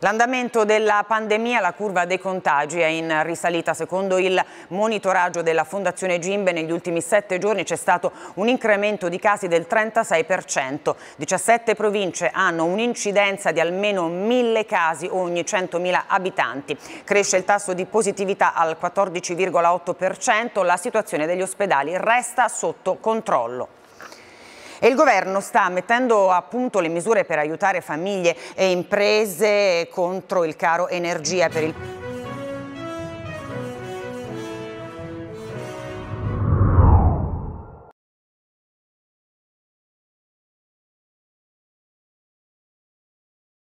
L'andamento della pandemia, la curva dei contagi è in risalita. Secondo il monitoraggio della Fondazione Gimbe negli ultimi sette giorni c'è stato un incremento di casi del 36%. 17 province hanno un'incidenza di almeno 1000 casi ogni 100.000 abitanti. Cresce il tasso di positività al 14,8%, la situazione degli ospedali resta sotto controllo. E il governo sta mettendo a punto le misure per aiutare famiglie e imprese contro il caro energia per il